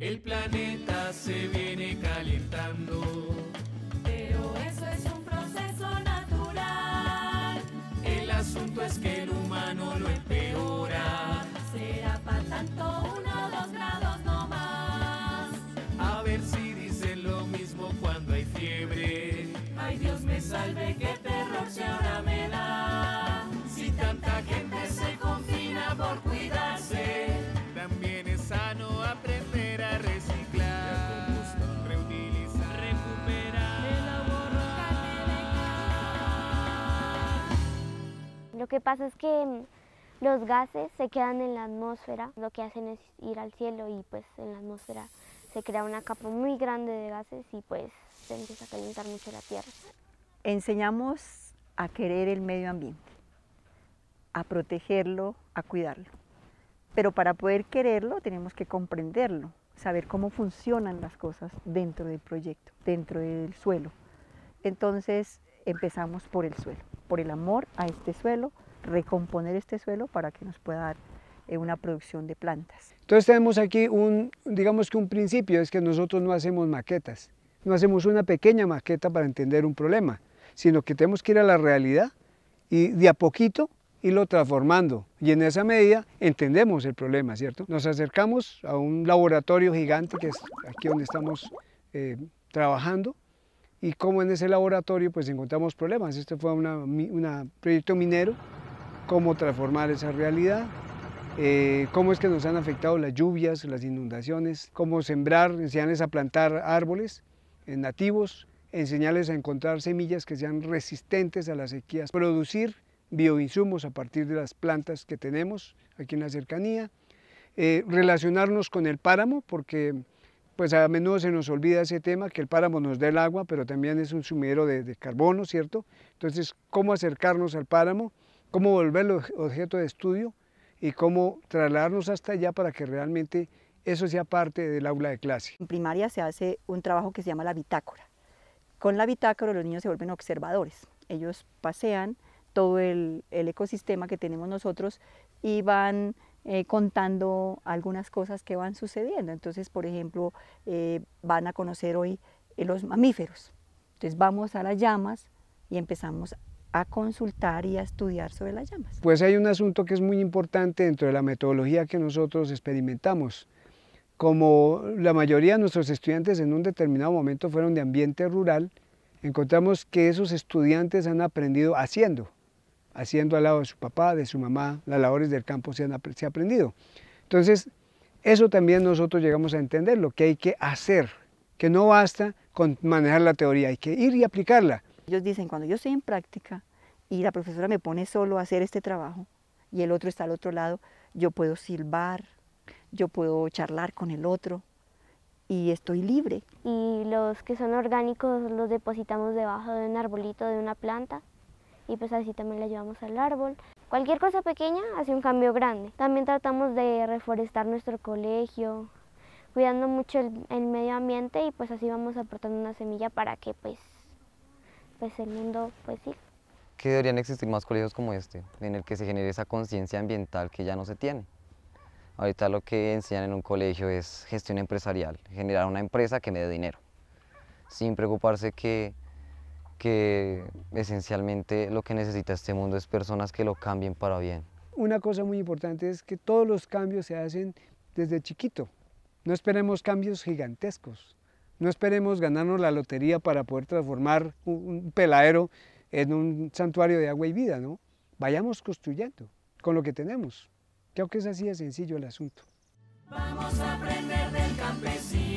El planeta se viene calentando. que pasa es que mm, los gases se quedan en la atmósfera, lo que hacen es ir al cielo y pues en la atmósfera se crea una capa muy grande de gases y pues se empieza a calentar mucho la Tierra. Enseñamos a querer el medio ambiente, a protegerlo, a cuidarlo. Pero para poder quererlo tenemos que comprenderlo, saber cómo funcionan las cosas dentro del proyecto, dentro del suelo. Entonces empezamos por el suelo por el amor a este suelo, recomponer este suelo para que nos pueda dar eh, una producción de plantas. Entonces tenemos aquí un, digamos que un principio, es que nosotros no hacemos maquetas, no hacemos una pequeña maqueta para entender un problema, sino que tenemos que ir a la realidad y de a poquito irlo transformando. Y en esa medida entendemos el problema, ¿cierto? Nos acercamos a un laboratorio gigante que es aquí donde estamos eh, trabajando y cómo en ese laboratorio pues encontramos problemas. Este fue un proyecto minero, cómo transformar esa realidad, eh, cómo es que nos han afectado las lluvias, las inundaciones, cómo sembrar, enseñarles a plantar árboles nativos, enseñarles a encontrar semillas que sean resistentes a las sequías, producir bioinsumos a partir de las plantas que tenemos aquí en la cercanía, eh, relacionarnos con el páramo porque pues a menudo se nos olvida ese tema, que el páramo nos da el agua, pero también es un sumidero de, carbono, ¿cierto? Entonces, cómo acercarnos al páramo, cómo volverlo objeto de estudio y cómo trasladarnos hasta allá para que realmente eso sea parte del aula de clase. En primaria se hace un trabajo que se llama la bitácora. Con la bitácora los niños se vuelven observadores. Ellos pasean todo el ecosistema que tenemos nosotros y van eh, contando algunas cosas que van sucediendo. Entonces, por ejemplo, eh, van a conocer hoy eh, los mamíferos. Entonces vamos a las llamas y empezamos a consultar y a estudiar sobre las llamas. Pues hay un asunto que es muy importante dentro de la metodología que nosotros experimentamos. Como la mayoría de nuestros estudiantes en un determinado momento fueron de ambiente rural, encontramos que esos estudiantes han aprendido haciendo haciendo al lado de su papá, de su mamá, las labores del campo se, han, aprendido. Entonces, eso también nosotros llegamos a entender, lo que hay que hacer, que no basta con manejar la teoría, hay que ir y aplicarla. Ellos dicen, cuando yo estoy en práctica y la profesora me pone solo a hacer este trabajo y el otro está al otro lado, yo puedo silbar, yo puedo charlar con el otro y estoy libre. Y los que son orgánicos los depositamos debajo de un arbolito, de una planta y pues así también la llevamos al árbol. Cualquier cosa pequeña hace un cambio grande. También tratamos de reforestar nuestro colegio, cuidando mucho el, medio ambiente y pues así vamos aportando una semilla para que pues, pues el mundo pues sí. ¿Qué deberían existir más colegios como este, en el que se genere esa conciencia ambiental que ya no se tiene. Ahorita lo que enseñan en un colegio es gestión empresarial, generar una empresa que me dé dinero, sin preocuparse que que esencialmente lo que necesita este mundo es personas que lo cambien para bien. Una cosa muy importante es que todos los cambios se hacen desde chiquito. No esperemos cambios gigantescos. No esperemos ganarnos la lotería para poder transformar un peladero en un santuario de agua y vida, ¿no? Vayamos construyendo con lo que tenemos. Creo que es así de sencillo el asunto. Vamos a aprender del campesino.